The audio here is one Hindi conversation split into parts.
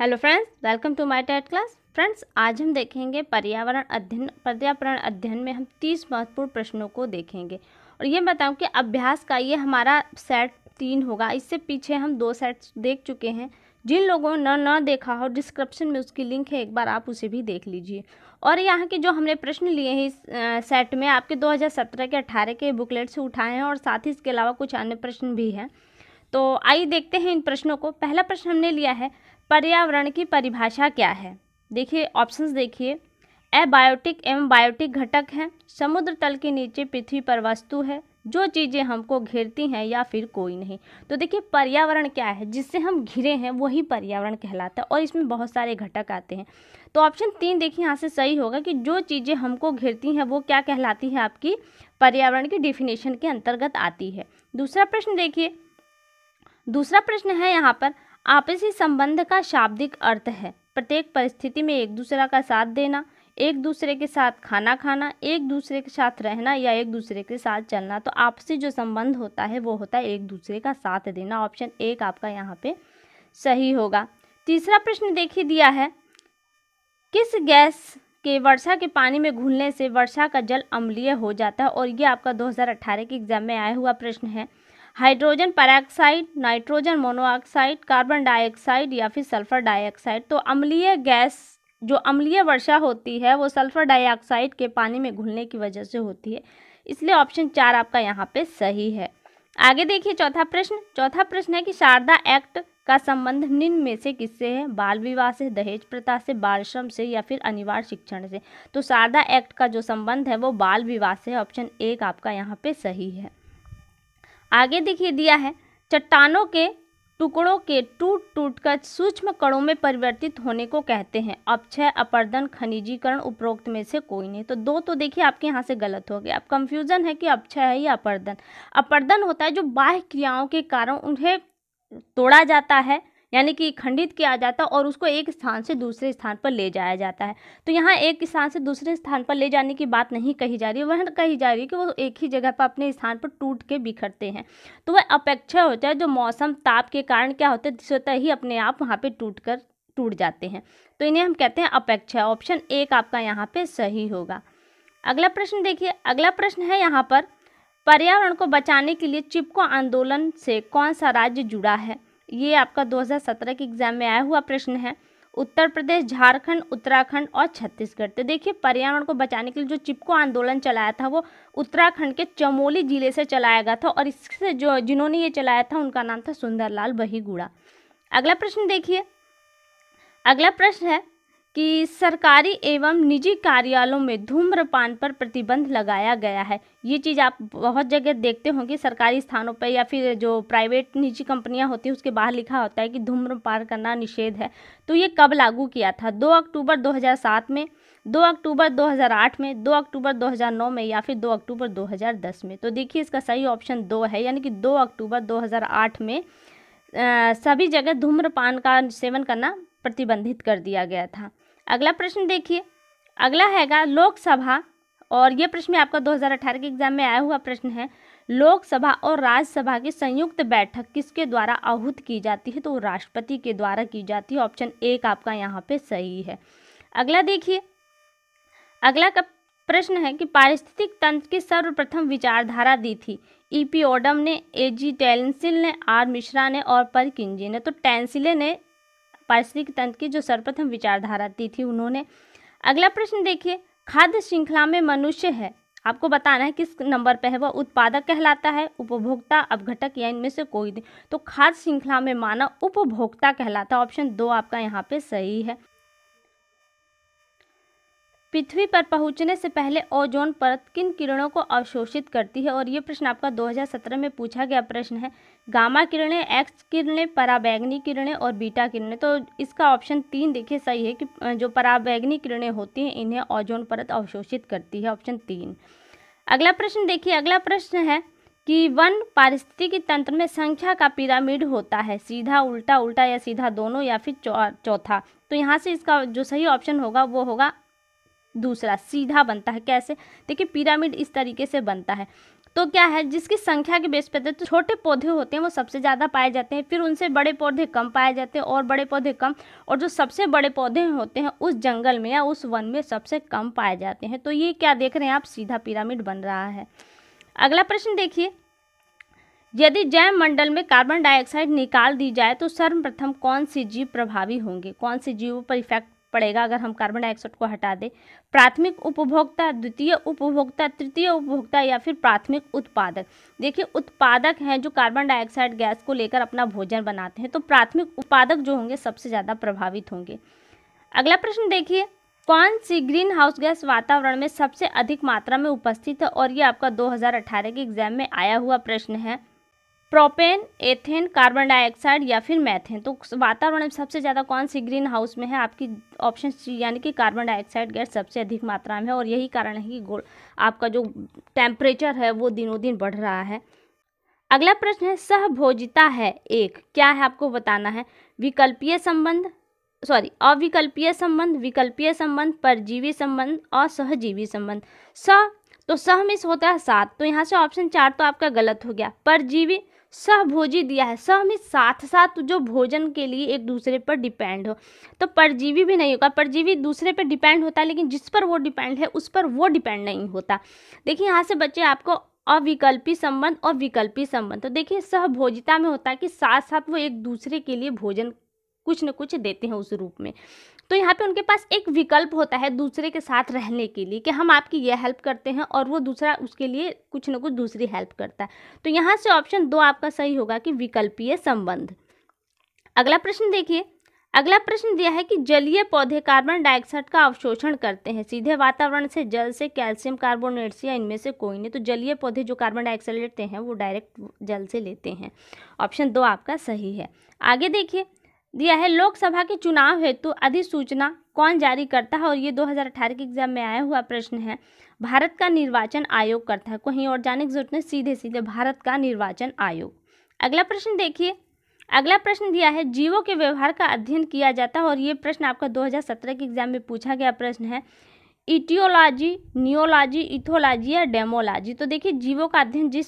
hello friends welcome to my TET class friends आज हम देखेंगे पर्यावरण अध्ययन पर्यावरण अध्ययन में हम तीस महत्वपूर्ण प्रश्नों को देखेंगे और ये बताऊं कि अभ्यास का ये हमारा सेट तीन होगा इससे पीछे हम दो सेट्स देख चुके हैं जिन लोगों ने न देखा हो डिस्क्रिप्शन में उसकी लिंक है एक बार आप उसे भी देख लीजिए और यहाँ के जो हमने प्रश्न लिए हैं इस सेट में आपके 2017 के 18 के बुकलेट से उठाए हैं और साथ ही इसके अलावा कुछ अन्य प्रश्न भी हैं तो आइए देखते हैं इन प्रश्नों को पहला प्रश्न हमने लिया है पर्यावरण की परिभाषा क्या है देखिए ऑप्शंस देखिए एबायोटिक एवं बायोटिक घटक हैं समुद्र तल के नीचे पृथ्वी पर वस्तु है जो चीज़ें हमको घेरती हैं या फिर कोई नहीं तो देखिए पर्यावरण क्या है जिससे हम घिरे हैं वही पर्यावरण कहलाता है और इसमें बहुत सारे घटक आते हैं तो ऑप्शन तीन देखिए यहाँ से सही होगा कि जो चीज़ें हमको घेरती हैं वो क्या कहलाती है आपकी पर्यावरण की डिफिनेशन के अंतर्गत आती है दूसरा प्रश्न देखिए दूसरा प्रश्न है यहाँ पर आपसी संबंध का शाब्दिक अर्थ है प्रत्येक परिस्थिति में एक दूसरा का साथ देना एक दूसरे के साथ खाना खाना एक दूसरे के साथ रहना या एक दूसरे के साथ चलना तो आपसी जो संबंध होता है वो होता है एक दूसरे का साथ देना ऑप्शन एक आपका यहाँ पे सही होगा तीसरा प्रश्न देखिए दिया है किस गैस के वर्षा के पानी में घुलने से वर्षा का जल अम्लीय हो जाता है और ये आपका 2018 के एग्जाम में आया हुआ प्रश्न है hydrogen peroxide nitrogen monoxide carbon dioxide या फिर सल्फर डाइऑक्साइड तो अम्लीय गैस जो अम्लीय वर्षा होती है वो सल्फर डाइऑक्साइड के पानी में घुलने की वजह से होती है इसलिए ऑप्शन चार आपका यहाँ पे सही है आगे देखिए चौथा प्रश्न चौथा प्रश्न है कि शारदा एक्ट का संबंध निम्न में से किससे है बाल विवाह से दहेज प्रथा से बाल श्रम से या फिर अनिवार्य शिक्षण से तो शारदा एक्ट का जो संबंध है वो बाल विवाह से ऑप्शन एक आपका यहाँ पे सही है आगे देखिए दिया है चट्टानों के टुकड़ों के टूट टूट कर सूक्ष्म कणों में परिवर्तित होने को कहते हैं अपक्षय अपर्दन खनिजीकरण उपरोक्त में से कोई नहीं तो दो तो देखिए आपके यहाँ से गलत हो गया अब कंफ्यूजन है कि अपक्षय है या अपर्दन अपर्दन होता है जो बाह्य क्रियाओं के कारण उन्हें तोड़ा जाता है यानी कि खंडित किया जाता है और उसको एक स्थान से दूसरे स्थान पर ले जाया जाता है तो यहाँ एक स्थान से दूसरे स्थान पर ले जाने की बात नहीं कही जा रही वह कही जा रही है कि वो एक ही जगह पर अपने स्थान पर टूट के बिखरते हैं तो वह अपेक्षा होता है जो मौसम ताप के कारण क्या होता है स्वतः ही अपने आप वहाँ पर टूट कर टूट जाते हैं तो इन्हें हम कहते हैं अपेक्षा ऑप्शन एक आपका यहाँ पर सही होगा अगला प्रश्न देखिए अगला प्रश्न है यहाँ पर पर्यावरण को बचाने के लिए चिपको आंदोलन से कौन सा राज्य जुड़ा है ये आपका 2017 के एग्जाम में आया हुआ प्रश्न है उत्तर प्रदेश झारखंड उत्तराखंड और छत्तीसगढ़ तो देखिए पर्यावरण को बचाने के लिए जो चिपको आंदोलन चलाया था वो उत्तराखंड के चमोली जिले से चलाया गया था और इससे जो जिन्होंने ये चलाया था उनका नाम था सुंदरलाल बहीगुड़ा अगला प्रश्न देखिए अगला प्रश्न है कि सरकारी एवं निजी कार्यालयों में धूम्रपान पर प्रतिबंध लगाया गया है ये चीज़ आप बहुत जगह देखते होंगे सरकारी स्थानों पर या फिर जो प्राइवेट निजी कंपनियां होती हैं उसके बाहर लिखा होता है कि धूम्रपान करना निषेध है तो ये कब लागू किया था 2 अक्टूबर 2007 में 2 अक्टूबर 2008 में 2 अक्टूबर 2009 में या फिर 2 अक्टूबर 2010 में तो देखिए इसका सही ऑप्शन दो है यानी कि 2 अक्टूबर 2008 में आ, सभी जगह धूम्रपान का सेवन करना प्रतिबंधित कर दिया गया था अगला प्रश्न देखिए अगला हैगा लोकसभा और ये प्रश्न आपका 2018 के एग्जाम में आया हुआ प्रश्न है लोकसभा और राज्यसभा की संयुक्त बैठक किसके द्वारा आहूत की जाती है तो राष्ट्रपति के द्वारा की जाती है ऑप्शन एक आपका यहाँ पे सही है अगला देखिए अगला का प्रश्न है कि पारिस्थितिक तंत्र की सर्वप्रथम विचारधारा दी थी ई पी ओडम ने ए जी टेलसिल ने आर मिश्रा ने और पर किंजी ने तो टेंसिले ने पारिस्थितिक तंत्र की जो सर्वप्रथम विचारधारा दी थी उन्होंने अगला प्रश्न देखिए खाद्य श्रृंखला में मनुष्य है आपको बताना है किस नंबर पर है वह उत्पादक कहलाता है उपभोक्ता अवघटक या इनमें से कोई नहीं तो खाद्य श्रृंखला में मानव उपभोक्ता कहलाता है ऑप्शन दो आपका यहाँ पे सही है पृथ्वी पर पहुंचने से पहले ओजोन परत किन किरणों को अवशोषित करती है और ये प्रश्न आपका 2017 में पूछा गया प्रश्न है गामा किरणें एक्स किरणें पराबैगनी किरणें और बीटा किरणें तो इसका ऑप्शन तीन देखिए सही है कि जो पराबैगनी किरणें होती हैं इन्हें ओजोन परत अवशोषित करती है ऑप्शन तीन अगला प्रश्न देखिए अगला प्रश्न है कि वन पारिस्थितिकी तंत्र में संख्या का पिरामिड होता है सीधा उल्टा उल्टा या सीधा दोनों या फिर चौथा तो यहाँ से इसका जो सही ऑप्शन होगा वो होगा दूसरा सीधा बनता है कैसे देखिए पिरामिड इस तरीके से बनता है तो क्या है जिसकी संख्या के बेस पर तो छोटे पौधे होते हैं वो सबसे ज़्यादा पाए जाते हैं फिर उनसे बड़े पौधे कम पाए जाते हैं और बड़े पौधे कम और जो सबसे बड़े पौधे होते हैं उस जंगल में या उस वन में सबसे कम पाए जाते हैं तो ये क्या देख रहे हैं आप सीधा पिरामिड बन रहा है अगला प्रश्न देखिए यदि जैव मंडल में कार्बन डाइऑक्साइड निकाल दी जाए तो सर्वप्रथम कौन से जीव प्रभावी होंगे कौन से जीवों पर इफेक्ट पड़ेगा अगर हम कार्बन डाइऑक्साइड को हटा दें प्राथमिक उपभोक्ता द्वितीय उपभोक्ता तृतीय उपभोक्ता या फिर प्राथमिक उत्पादक देखिए उत्पादक हैं जो कार्बन डाइऑक्साइड गैस को लेकर अपना भोजन बनाते हैं तो प्राथमिक उत्पादक जो होंगे सबसे ज़्यादा प्रभावित होंगे अगला प्रश्न देखिए कौन सी ग्रीन हाउस गैस वातावरण में सबसे अधिक मात्रा में उपस्थित है और ये आपका 2018 के एग्जाम में आया हुआ प्रश्न है प्रोपेन एथेन कार्बन डाइऑक्साइड या फिर मैथेन तो वातावरण में सबसे ज़्यादा कौन सी ग्रीन हाउस में है आपकी ऑप्शन सी यानी कि कार्बन डाइऑक्साइड गैस सबसे अधिक मात्रा में है और यही कारण है कि गोल आपका जो टेम्परेचर है वो दिनों दिन बढ़ रहा है अगला प्रश्न है सहभोजिता है एक क्या है आपको बताना है विकल्पीय संबंध सॉरी अविकल्पीय संबंध विकल्पीय संबंध परजीवी संबंध और सहजीवी संबंध स तो सह मिस होता है सात तो यहाँ से ऑप्शन चार तो आपका गलत हो गया परजीवी सहभोजी दिया है सह में साथ साथ जो भोजन के लिए एक दूसरे पर डिपेंड हो तो परजीवी भी नहीं होगा परजीवी दूसरे पर डिपेंड होता है लेकिन जिस पर वो डिपेंड है उस पर वो डिपेंड नहीं होता देखिए यहाँ से बच्चे आपको अविकल्पी संबंध और विकल्पी संबंध तो देखिए सहभोजिता में होता है कि साथ साथ वो एक दूसरे के लिए भोजन कुछ न कुछ देते हैं उस रूप में तो यहाँ पे उनके पास एक विकल्प होता है दूसरे के साथ रहने के लिए कि हम आपकी यह हेल्प करते हैं और वो दूसरा उसके लिए कुछ ना कुछ दूसरी हेल्प करता है तो यहाँ से ऑप्शन दो आपका सही होगा कि विकल्पीय संबंध अगला प्रश्न देखिए अगला प्रश्न दिया है कि जलीय पौधे कार्बन डाइऑक्साइड का अवशोषण करते हैं सीधे वातावरण से जल से कैल्शियम कार्बोनेट से या इनमें से कोई नहीं तो जलीय पौधे जो कार्बन डाइऑक्साइड लेते हैं वो डायरेक्ट जल से लेते हैं ऑप्शन दो आपका सही है आगे देखिए दिया है लोकसभा के चुनाव हेतु तो अधिसूचना कौन जारी करता है और ये 2018 के एग्जाम में आया हुआ प्रश्न है भारत का निर्वाचन आयोग करता है कहीं और जाने की जरूरत नहीं सीधे सीधे भारत का निर्वाचन आयोग अगला प्रश्न देखिए अगला प्रश्न दिया है जीवों के व्यवहार का अध्ययन किया जाता है और ये प्रश्न आपका 2017 के एग्जाम में पूछा गया प्रश्न है इटियोलॉजी नियोलॉजी इथोलॉजी या डेमोलॉजी तो देखिए जीवों का अध्ययन जिस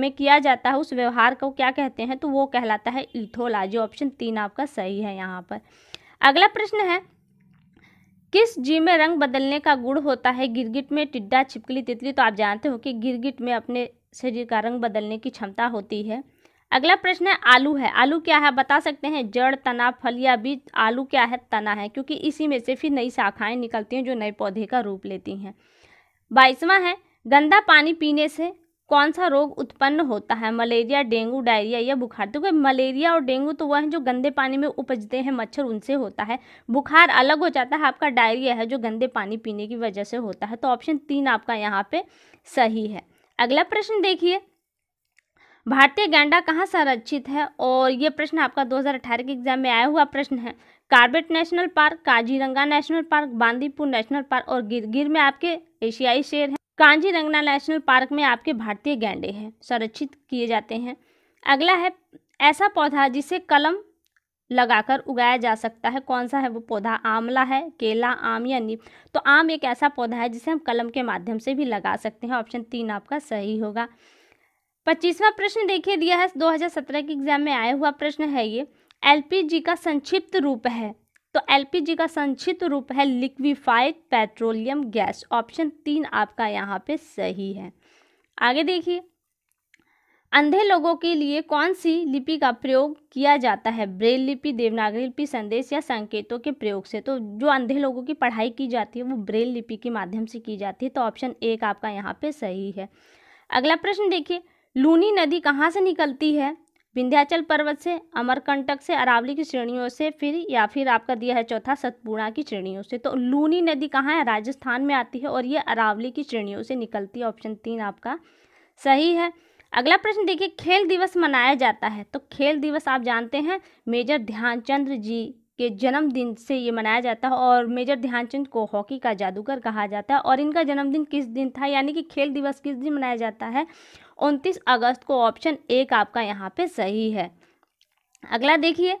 में किया जाता है उस व्यवहार को क्या कहते हैं तो वो कहलाता है इथोलॉजी ऑप्शन तीन आपका सही है यहाँ पर अगला प्रश्न है किस जीव में रंग बदलने का गुण होता है गिरगिट में टिड्डा छिपकली तितली तो आप जानते हो कि गिरगिट में अपने शरीर का रंग बदलने की क्षमता होती है अगला प्रश्न है आलू है आलू क्या है बता सकते हैं जड़ तना फल या बीज आलू क्या है तना है क्योंकि इसी में से फिर नई शाखाएं निकलती हैं जो नए पौधे का रूप लेती हैं बाईसवां है गंदा पानी पीने से कौन सा रोग उत्पन्न होता है मलेरिया डेंगू डायरिया या बुखार तो मलेरिया और डेंगू तो वह हैं जो गंदे पानी में उपजते हैं मच्छर उनसे होता है बुखार अलग हो जाता है आपका डायरिया है जो गंदे पानी पीने की वजह से होता है तो ऑप्शन तीन आपका यहाँ पे सही है अगला प्रश्न देखिए भारतीय गैंडा कहाँ संरक्षित है और ये प्रश्न आपका 2018 के एग्जाम में आया हुआ प्रश्न है Corbett National Park Kaziranga National Park Bandipur National Park और गिरगिर में आपके एशियाई शेर हैं कांजीरंगना नेशनल पार्क में आपके भारतीय गैंडे हैं संरक्षित किए जाते हैं अगला है ऐसा पौधा जिसे कलम लगाकर उगाया जा सकता है कौन सा है वो पौधा आंवला है केला आम या नीम तो आम एक ऐसा पौधा है जिसे हम कलम के माध्यम से भी लगा सकते हैं ऑप्शन तीन आपका सही होगा पच्चीसवां प्रश्न देखिए दिया है 2017 के एग्जाम में आया हुआ प्रश्न है ये एलपीजी का संक्षिप्त रूप है तो एलपीजी का संक्षिप्त रूप है लिक्विफाइड पेट्रोलियम गैस ऑप्शन तीन आपका यहाँ पे सही है आगे देखिए अंधे लोगों के लिए कौन सी लिपि का प्रयोग किया जाता है ब्रेल लिपि देवनागरी लिपि संदेश या संकेतों के प्रयोग से तो जो अंधे लोगों की पढ़ाई की जाती है वो ब्रेल लिपि के माध्यम से की जाती है तो ऑप्शन एक आपका यहाँ पे सही है अगला प्रश्न देखिए लूनी नदी कहाँ से निकलती है विंध्याचल पर्वत से अमरकंटक से अरावली की श्रेणियों से फिर या फिर आपका दिया है चौथा सतपुड़ा की श्रेणियों से तो लूनी नदी कहाँ है राजस्थान में आती है और ये अरावली की श्रेणियों से निकलती है ऑप्शन तीन आपका सही है अगला प्रश्न देखिए खेल दिवस मनाया जाता है तो खेल दिवस आप जानते हैं मेजर ध्यानचंद्र जी के जन्मदिन से ये मनाया जाता है और मेजर ध्यानचंद को हॉकी का जादूगर कहा जाता है और इनका जन्मदिन किस दिन था यानी कि खेल दिवस किस दिन मनाया जाता है उनतीस अगस्त को ऑप्शन एक आपका यहाँ पे सही है अगला देखिए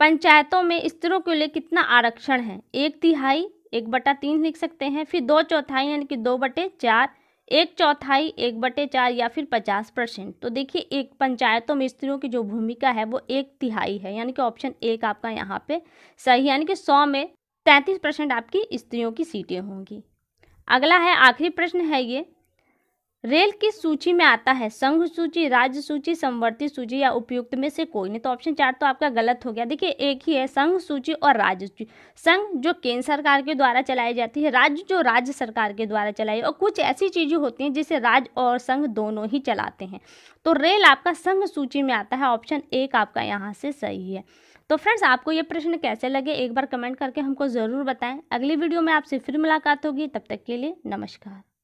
पंचायतों में स्त्रियों के लिए कितना आरक्षण है एक तिहाई एक बटा तीन लिख सकते हैं फिर दो चौथाई यानी कि दो बटे चार एक चौथाई एक बटे चार या फिर पचास परसेंट तो देखिए एक पंचायतों में स्त्रियों की जो भूमिका है वो एक तिहाई है यानी कि ऑप्शन एक आपका यहाँ पे सही यानी कि सौ में तैंतीस परसेंट आपकी स्त्रियों की सीटें होंगी अगला है आखिरी प्रश्न है ये रेल किस सूची में आता है संघ सूची राज्य सूची संवर्ती सूची या उपयुक्त में से कोई नहीं तो ऑप्शन चार तो आपका गलत हो गया देखिए एक ही है संघ सूची और राज्य सूची संघ जो केंद्र सरकार के द्वारा चलाई जाती है राज्य जो राज्य सरकार के द्वारा चलाई और कुछ ऐसी चीज़ें होती हैं जिसे राज्य और संघ दोनों ही चलाते हैं तो रेल आपका संघ सूची में आता है ऑप्शन एक आपका यहाँ से सही है तो फ्रेंड्स आपको ये प्रश्न कैसे लगे एक बार कमेंट करके हमको ज़रूर बताएं अगली वीडियो में आपसे फिर मुलाकात होगी तब तक के लिए नमस्कार